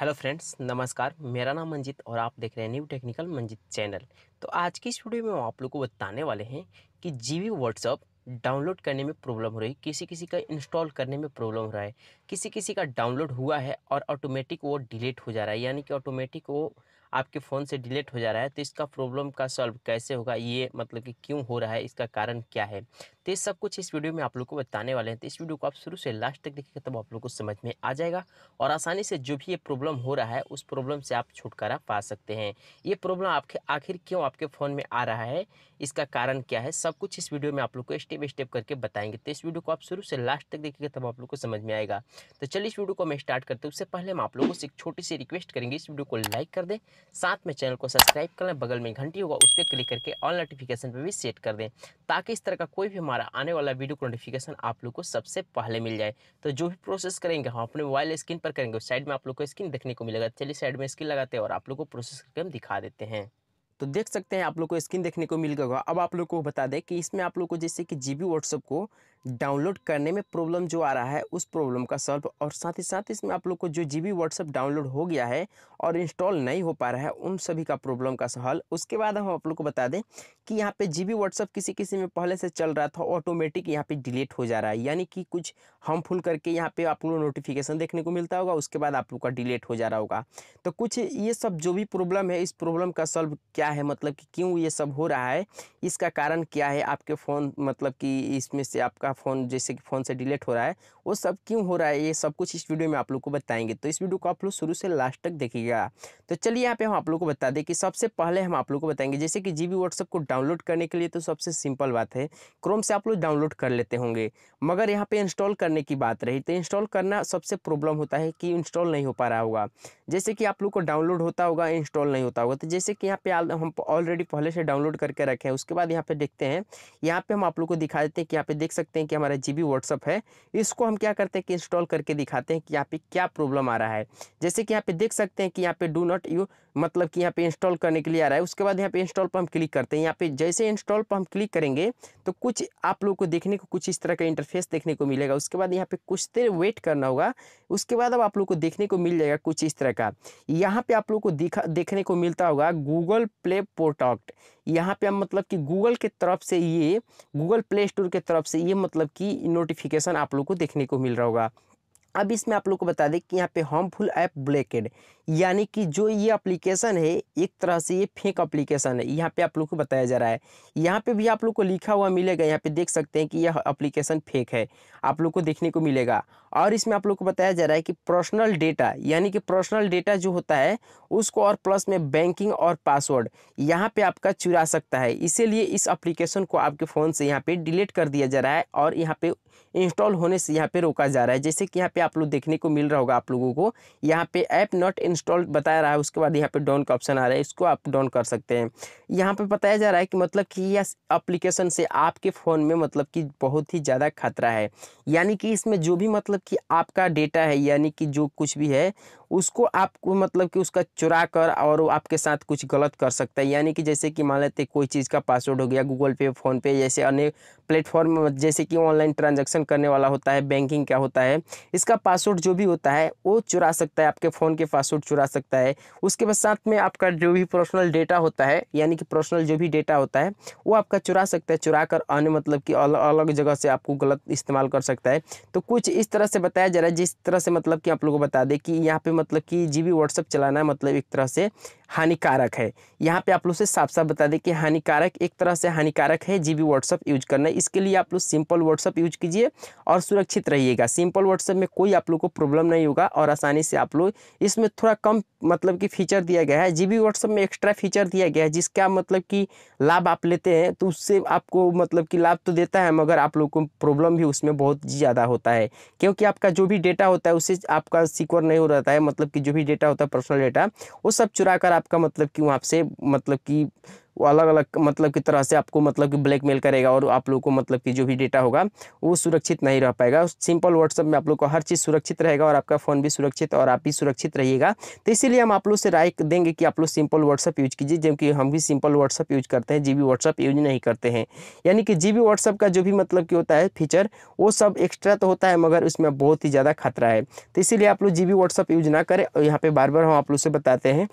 hello friends नमस्कार मेरा नाम मंजित और आप देख रहे हैं न्यू टेक्निकल मंजित चैनल तो आज की इस वीडियो में हम आप लोग को बताने वाले हैं कि जी वी व्हाट्सअप डाउनलोड करने में प्रॉब्लम हो रही है किसी किसी का इंस्टॉल करने में प्रॉब्लम हो रहा है किसी किसी का डाउनलोड हुआ है और ऑटोमेटिक वो डिलीट हो जा रहा है यानी कि ऑटोमेटिक वो आपके फ़ोन से डिलीट हो जा रहा है तो इसका प्रॉब्लम का सॉल्व कैसे होगा ये मतलब कि क्यों हो रहा है इसका कारण क्या है तो ये सब कुछ इस वीडियो में आप लोग को बताने वाले हैं तो इस वीडियो को आप शुरू से लास्ट तक देखिएगा तब आप लोग को समझ में आ जाएगा और आसानी से जो भी ये प्रॉब्लम हो रहा है उस प्रॉब्लम से आप छुटकारा पा सकते हैं ये प्रॉब्लम आपके आखिर क्यों आपके फ़ोन में आ रहा है इसका कारण क्या है सब कुछ इस वीडियो में आप लोग को स्टेप स्टेप करके बताएंगे तो इस वीडियो को आप शुरू से लास्ट तक देखिएगा तब आप लोग को समझ में आएगा तो चलिए इस वीडियो को मैं स्टार्ट करते हैं उससे पहले हम आप लोगों से एक छोटी सी रिक्वेस्ट करेंगे इस वीडियो को लाइक कर दें साथ में चैनल को सब्सक्राइब कर लें बगल में घंटी होगा उस पर क्लिक करके ऑल नोटिफिकेशन पर भी सेट कर दें ताकि इस तरह का कोई भी हमारा आने वाला वीडियो का नोटिफिकेशन आप लोग को सबसे पहले मिल जाए तो जो भी प्रोसेस करेंगे हम अपने मोबाइल स्क्रीन पर करेंगे साइड में आप लोग को स्क्रीन देखने को मिलेगा चलिए साइड में स्क्रीन लगाते हैं और आप लोग को प्रोसेस करके हम दिखा देते हैं तो देख सकते हैं आप लोग को स्क्रीन देखने को मिल गया अब आप लोग को बता दें कि इसमें आप लोग को जैसे कि जी बी को डाउनलोड करने में प्रॉब्लम जो आ रहा है उस प्रॉब्लम का सॉल्व और साथ ही साथ इसमें आप लोग को जो जी बी व्हाट्सअप डाउनलोड हो गया है और इंस्टॉल नहीं हो पा रहा है उन सभी का प्रॉब्लम का सॉल्व उसके बाद हम आप लोग को बता दें कि यहाँ पे जी बी व्हाट्सअप किसी किसी में पहले से चल रहा था ऑटोमेटिक यहाँ पर डिलीट हो जा रहा है यानी कि कुछ हार्मफुल करके यहाँ पर आप लोग नोटिफिकेशन देखने को मिलता होगा उसके बाद आप लोग का डिलीट हो जा रहा होगा तो कुछ ये सब जो भी प्रॉब्लम है इस प्रॉब्लम का सॉल्व क्या है मतलब कि क्यों ये सब हो रहा है इसका कारण क्या है आपके फ़ोन मतलब कि इसमें से आपका फ़ोन जैसे कि फ़ोन से डिलीट हो रहा है वो सब क्यों हो रहा है ये सब कुछ इस वीडियो में आप लोग को बताएंगे तो इस वीडियो को आप लोग शुरू से लास्ट तक देखिएगा तो चलिए यहाँ पे हम आप लोग को बता दें कि सबसे पहले हम आप लोग को बताएंगे जैसे कि जी बी व्हाट्सअप को डाउनलोड करने के लिए तो सबसे सिंपल बात है क्रोम से आप लोग डाउनलोड कर लेते होंगे मगर यहाँ पर इंस्टॉल करने की बात रही तो इंस्टॉल करना सबसे प्रॉब्लम होता है कि इंस्टॉल नहीं हो पा रहा होगा जैसे कि आप लोग को डाउनलोड होता होगा इंस्टॉल नहीं होता होगा तो जैसे कि यहाँ पे हम ऑलरेडी पहले से डाउनलोड करके रखे हैं उसके बाद यहाँ पे देखते हैं यहाँ पे हम आप लोग को दिखा देते हैं कि यहाँ पे देख सकते हैं हैं कि हमारा जी बी व्हाट्सअप है इसको हम क्या करते हैं कि इंस्टॉल करके दिखाते हैं कि यहाँ पे क्या प्रॉब्लम आ रहा है जैसे कि यहाँ पे देख सकते हैं कि यहाँ पे डू नॉट यू मतलब कि यहाँ पे इंस्टॉल करने के लिए आ रहा है उसके बाद यहाँ पे इंस्टॉल पर हम क्लिक करते हैं यहाँ पे जैसे इंस्टॉल पर हम क्लिक करेंगे तो कुछ आप लोग को देखने को कुछ इस तरह का इंटरफेस देखने को मिलेगा उसके बाद यहाँ पे कुछ देर वेट करना होगा उसके बाद अब आप लोग को देखने को मिल जाएगा कुछ इस तरह का यहाँ पे आप लोग को दिखा देखने को मिलता होगा गूगल प्ले पोर्टॉक्ट यहाँ पे हम मतलब कि गूगल के तरफ से ये गूगल प्ले स्टोर के तरफ से ये मतलब कि नोटिफिकेशन आप लोग को देखने को मिल रहा होगा अब इसमें आप लोग को बता दें कि यहाँ पे हार्मफुल ऐप ब्लैकेड यानी कि जो ये एप्लीकेशन है एक तरह से ये फेक एप्लीकेशन है यहाँ पे आप लोग को बताया जा रहा है यहाँ पे भी आप लोग को लिखा हुआ मिलेगा यहाँ पे देख सकते हैं कि यह एप्लीकेशन फेक है आप लोग को देखने को मिलेगा और इसमें आप लोग को बताया जा रहा है कि पर्सनल डेटा यानी कि पर्सनल डेटा जो होता है उसको और प्लस में बैंकिंग और पासवर्ड यहाँ पर आपका चुरा सकता है इसीलिए इस अप्लीकेशन को आपके फ़ोन से यहाँ पर डिलीट कर दिया जा रहा है और यहाँ पर इंस्टॉल होने से यहाँ पर रोका जा रहा है जैसे कि यहाँ पर आप लोग देखने को मिल रहा होगा आप लोगों को यहाँ पर ऐप नॉट इन इंस्टॉल बताया रहा है उसके बाद यहाँ पे डाउन का ऑप्शन आ रहा है इसको आप डाउन कर सकते हैं यहाँ पे बताया जा रहा है कि मतलब कि यह अप्लीकेशन से आपके फ़ोन में मतलब कि बहुत ही ज़्यादा खतरा है यानी कि इसमें जो भी मतलब कि आपका डेटा है यानी कि जो कुछ भी है उसको आपको मतलब कि उसका चुरा कर और वो आपके साथ कुछ गलत कर सकता है यानी कि जैसे कि मान लेते कोई चीज़ का पासवर्ड हो गया गूगल पे फ़ोनपे जैसे अन्य प्लेटफॉर्म जैसे कि ऑनलाइन ट्रांजैक्शन करने वाला होता है बैंकिंग क्या होता है इसका पासवर्ड जो भी होता है वो चुरा सकता है आपके फ़ोन के पासवर्ड चुरा सकता है उसके साथ में आपका जो भी पर्सनल डेटा होता है यानी कि पर्सनल जो भी डेटा होता है वो आपका चुरा सकता है चुरा कर अन्य मतलब कि अलग अलग जगह से आपको गलत इस्तेमाल कर सकता है तो कुछ इस तरह से बताया जा रहा है जिस तरह से मतलब कि आप लोगों को बता दें कि यहाँ पर मतलब कि जी बी व्हाट्सअप चलाना मतलब एक तरह से हानिकारक है यहाँ पे आप लोग से साफ साफ बता दें कि हानिकारक एक तरह से हानिकारक है जी भी व्हाट्सअप यूज करना इसके लिए आप लोग सिंपल व्हाट्सअप यूज कीजिए और सुरक्षित रहिएगा सिंपल व्हाट्सअप में कोई आप लोग को प्रॉब्लम नहीं होगा और आसानी से आप लोग इसमें थोड़ा कम मतलब कि फीचर दिया गया है जी भी व्हाट्सअप में एक्स्ट्रा फीचर दिया गया है जिसका मतलब कि लाभ आप लेते हैं तो उससे आपको मतलब कि लाभ तो देता है मगर आप लोग को प्रॉब्लम भी उसमें बहुत ज़्यादा होता है क्योंकि आपका जो भी डेटा होता है उससे आपका सिक्योर नहीं हो रहता है मतलब कि जो भी डेटा होता है पर्सनल डेटा वो सब चुरा कर आपका मतलब कि वहाँ से मतलब कि वो अलग अलग मतलब की तरह से आपको मतलब कि ब्लैकमेल करेगा और आप लोग को मतलब कि जो भी डेटा होगा वो सुरक्षित नहीं रह पाएगा सिंपल व्हाट्सअप में आप लोग को हर चीज़ सुरक्षित रहेगा और आपका फ़ोन भी सुरक्षित और आप भी सुरक्षित रहिएगा तो इसीलिए हम आप लोग से राय देंगे कि आप लोग सिंपल व्हाट्सअप यूज कीजिए जबकि हम भी सिंपल व्हाट्सअप यूज करते हैं जी बी व्हाट्सअप यूज नहीं करते हैं यानी कि जी बी व्हाट्सअप का जो भी मतलब कि होता है फीचर वो सब एक्स्ट्रा तो होता है मगर उसमें बहुत ही ज़्यादा खतरा है तो इसीलिए आप लोग जी बी व्हाट्सअप यूज ना करें और यहाँ पर बार बार हम आप लोग से बताते हैं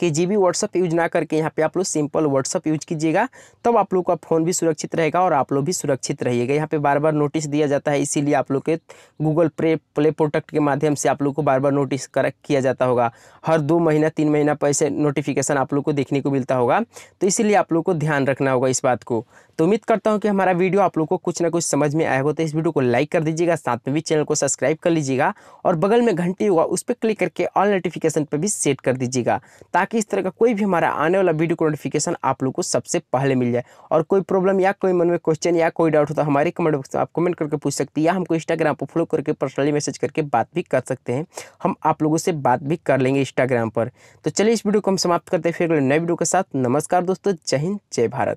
के जी बी व्हाट्सअप यूज ना करके यहाँ पे आप लोग सिंपल व्हाट्सअप यूज कीजिएगा तब आप लोग का फ़ोन भी सुरक्षित रहेगा और आप लोग भी सुरक्षित रहिएगा यहाँ पे बार बार नोटिस दिया जाता है इसीलिए आप लोग के गूगल प्ले प्ले प्रोडक्ट के माध्यम से आप लोग को बार बार नोटिस कर किया जाता होगा हर दो महीना तीन महीना पैसे नोटिफिकेशन आप लोग को देखने को मिलता होगा तो इसीलिए आप लोग को ध्यान रखना होगा इस बात को तो उम्मीद करता हूँ कि हमारा वीडियो आप लोग को कुछ ना कुछ समझ में आएगा तो इस वीडियो को लाइक कर दीजिएगा साथ में भी चैनल को सब्सक्राइब कर लीजिएगा और बगल में घंटी होगा उस पर क्लिक करके ऑल नोटिफिकेशन पर भी सेट कर दीजिएगा ताकि ताकि इस तरह का कोई भी हमारा आने वाला वीडियो को नोटिफिकेशन आप लोग को सबसे पहले मिल जाए और कोई प्रॉब्लम या कोई मन में क्वेश्चन या कोई डाउट हो तो हमारे कमेंट बॉक्स में आप कमेंट करके पूछ सकती है या हमको इंस्टाग्राम पर फॉलो करके पर्सनली मैसेज करके बात भी कर सकते हैं हम आप लोगों से बात भी कर लेंगे इंस्टाग्राम पर तो चलिए इस वीडियो को हम समाप्त करते हैं फिर नए वीडियो के साथ नमस्कार दोस्तों जय हिंद जय भारत